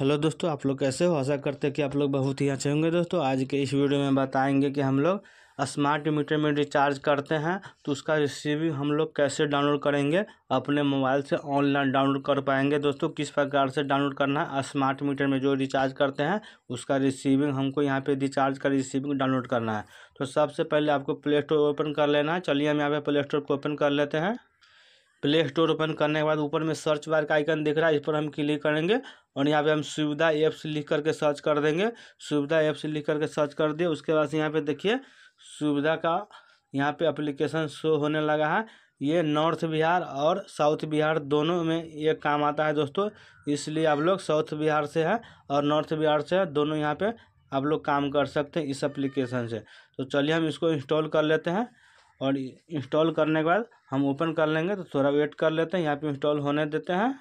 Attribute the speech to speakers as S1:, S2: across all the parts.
S1: hello दोस्तों आप लोग कैसे हो आशा करते हैं कि आप लोग बहुत ही अच्छे होंगे दोस्तों आज के इस वीडियो में बताएंगे कि हम लोग स्मार्ट मीटर में रिचार्ज करते हैं तो उसका रिसीविंग हम लोग कैसे डाउनलोड करेंगे अपने मोबाइल से ऑनलाइन डाउनलोड कर पाएंगे दोस्तों किस प्रकार से डाउनलोड करना है स्मार्ट मीटर में जो रिचार्ज करते हैं उसका रिसीविंग हमको यहाँ पर रिचार्ज का रिसीविंग डाउनलोड करना है तो सबसे पहले आपको प्ले स्टोर ओपन कर लेना है चलिए हम यहाँ पे प्ले स्टोर को ओपन कर लेते हैं प्ले स्टोर ओपन करने के बाद ऊपर में सर्च बार का आइकन दिख रहा है इस पर हम क्लिक करेंगे और यहाँ पे हम सुविधा ऐप्स लिख करके सर्च कर देंगे सुविधा ऐप्स लिख करके सर्च कर दिए उसके बाद यहाँ पे देखिए सुविधा का यहाँ पे एप्लीकेशन शो होने लगा है ये नॉर्थ बिहार और साउथ बिहार दोनों में ये काम आता है दोस्तों इसलिए आप लोग साउथ बिहार से है और नॉर्थ बिहार से है दोनों यहाँ पर आप लोग काम कर सकते हैं इस एप्लीकेशन से तो चलिए हम इसको इंस्टॉल कर लेते हैं और इंस्टॉल करने के बाद हम ओपन कर लेंगे तो थोड़ा वेट कर लेते हैं यहाँ पे इंस्टॉल होने देते हैं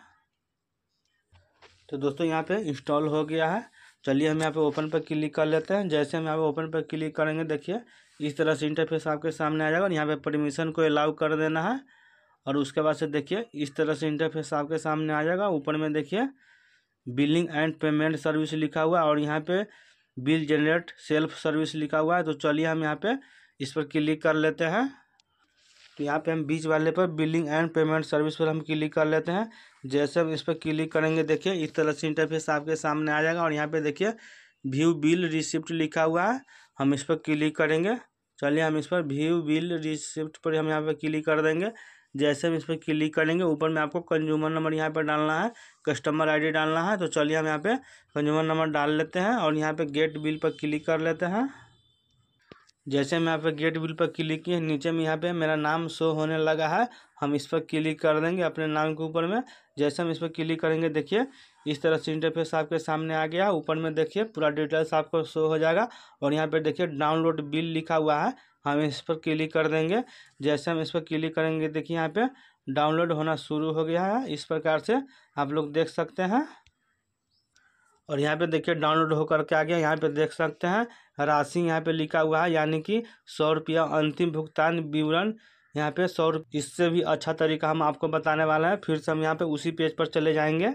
S1: तो दोस्तों यहाँ पे इंस्टॉल हो गया है चलिए हम यहाँ पे ओपन पर क्लिक कर लेते हैं जैसे हम यहाँ पे ओपन पर क्लिक करेंगे देखिए इस तरह से इंटरफेस आपके सामने आ जाएगा और यहाँ पर परमिशन को अलाउ कर देना है और उसके बाद से देखिए इस तरह से इंटरफेस आपके सामने आ जाएगा ऊपर में देखिए बिलिंग एंड पेमेंट सर्विस लिखा हुआ है और यहाँ पे बिल जनरेट सेल्फ सर्विस लिखा हुआ है तो चलिए हम यहाँ पे इस पर क्लिक कर लेते हैं तो यहाँ पे हम बीच वाले पर बिलिंग एंड पेमेंट सर्विस पर हम क्लिक कर लेते हैं जैसे हम इस पर क्लिक करेंगे देखिए इस तरह से इंटरफेस आपके सामने आ जाएगा और यहाँ पे देखिए व्यू बिल रिसिप्ट लिखा हुआ है हम इस पर क्लिक करेंगे चलिए हम इस पर व्यू बिल रिसिप्ट पर हम यहाँ पर क्लिक कर देंगे जैसे हम इस पर क्लिक करेंगे ऊपर में आपको कंज्यूमर नंबर यहाँ पर डालना है कस्टमर आईडी डालना है तो चलिए हम यहाँ पे कंज्यूमर नंबर डाल लेते हैं और यहाँ पे गेट बिल पर क्लिक कर लेते हैं जैसे मैं यहाँ पे गेट बिल पर क्लिक किए नीचे में यहाँ पे मेरा नाम शो होने लगा है हम इस पर क्लिक कर देंगे अपने नाम के ऊपर में जैसे हम इस पर क्लिक करेंगे देखिए इस तरह से इंटरफेस आपके सामने आ गया ऊपर में देखिए पूरा डिटेल्स आपको शो हो जाएगा और यहाँ पे देखिए डाउनलोड बिल लिखा हुआ है हम इस पर क्लिक कर देंगे जैसे हम इस पर क्लिक करेंगे देखिए यहाँ पर डाउनलोड होना शुरू हो गया है इस प्रकार से आप लोग देख सकते हैं और यहाँ पे देखिए डाउनलोड होकर के आ गया यहाँ पे देख सकते हैं राशि यहाँ पे लिखा हुआ है यानी कि सौ रुपया अंतिम भुगतान विवरण यहाँ पे सौ इससे भी अच्छा तरीका हम आपको बताने वाला है फिर से हम यहाँ पे उसी पेज पर चले जाएंगे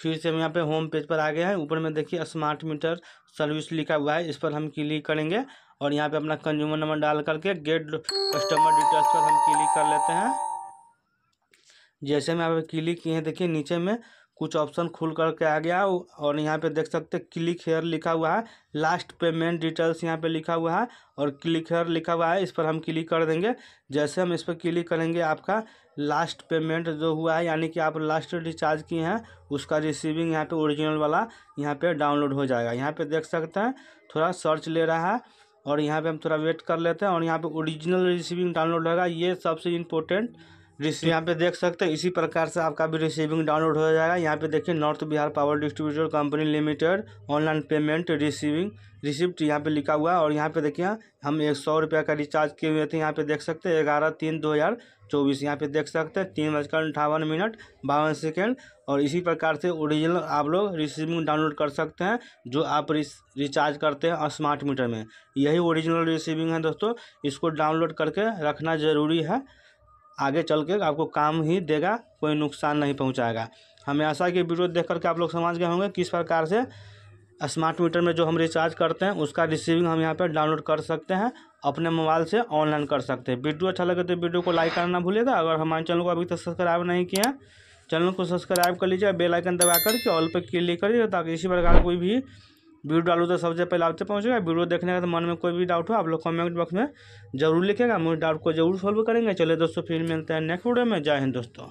S1: फिर से हम यहाँ पे होम पेज पर आ गए हैं ऊपर में देखिए स्मार्ट मीटर सर्विस लिखा हुआ है इस पर हम क्लिक करेंगे और यहाँ पे अपना कंज्यूमर नंबर डाल करके गेट कस्टमर डिटेल्स पर हम क्लिक कर लेते हैं जैसे हम यहाँ पे क्लिक किए हैं देखिए नीचे में कुछ ऑप्शन खुल करके आ गया और यहाँ पे देख सकते हैं क्लिक हेयर लिखा हुआ है लास्ट पेमेंट डिटेल्स यहाँ पे लिखा हुआ है और क्लिक हेयर लिखा हुआ है इस पर हम क्लिक कर देंगे जैसे हम इस पर क्लिक करेंगे आपका लास्ट पेमेंट जो हुआ है यानी कि आप लास्ट रिचार्ज किए हैं उसका रिसीविंग यहाँ पर ओरिजिनल वाला यहाँ पर डाउनलोड हो जाएगा यहाँ पर देख सकते हैं थोड़ा सर्च ले रहा है और यहाँ पर हम थोड़ा वेट कर लेते हैं और यहाँ पर ओरिजिनल रिसीविंग डाउनलोड होगा ये सबसे इम्पोर्टेंट तो यहाँ पे देख सकते हैं इसी प्रकार से आपका भी रिसीविंग डाउनलोड हो जाएगा यहाँ पे देखिए North Bihar Power Distributor Company Limited online payment receiving receipt यहाँ पे लिखा हुआ है और यहाँ पे देखिए हाँ, हम एक सौ रुपये का रिचार्ज किए हुए थे यहाँ पे देख सकते हैं ग्यारह तीन दो हज़ार चौबीस यहाँ पे देख सकते हैं तीन बजकर अंठावन मिनट बावन सेकेंड और इसी प्रकार से ओरिजिनल आप लोग रिसीविंग डाउनलोड कर सकते हैं जो आप रिचार्ज करते हैं स्मार्ट मीटर में यही ओरिजिनल रिसीविंग है दोस्तों इसको डाउनलोड करके रखना ज़रूरी है आगे चल के आपको काम ही देगा कोई नुकसान नहीं पहुंचाएगा हमें आशा कि वीडियो देख करके आप लोग समझ गए होंगे किस प्रकार से स्मार्ट मीटर में जो हम रिचार्ज करते हैं उसका रिसीविंग हम यहाँ पर डाउनलोड कर सकते हैं अपने मोबाइल से ऑनलाइन कर सकते हैं वीडियो अच्छा लगे तो वीडियो को लाइक करना भूलेगा अगर हमारे चैनल को अभी तक सब्सक्राइब नहीं किया चैनल को सब्सक्राइब कर लीजिए बेल आइकन दबा करके ऑल पर क्लिक करिए ताकि इसी प्रकार कोई भी वीडियो डालू तो सबसे पहले आपसे पहुँचेगा वीडियो देखने का तो मन में कोई भी डाउट हो आप लोग कमेंट बॉक्स में जरूर लिखेगा मुझे डाउट को जरूर सॉल्व करेंगे चले दोस्तों फिर मिलते हैं नेक्स्ट वीडियो में जय हिंद दोस्तों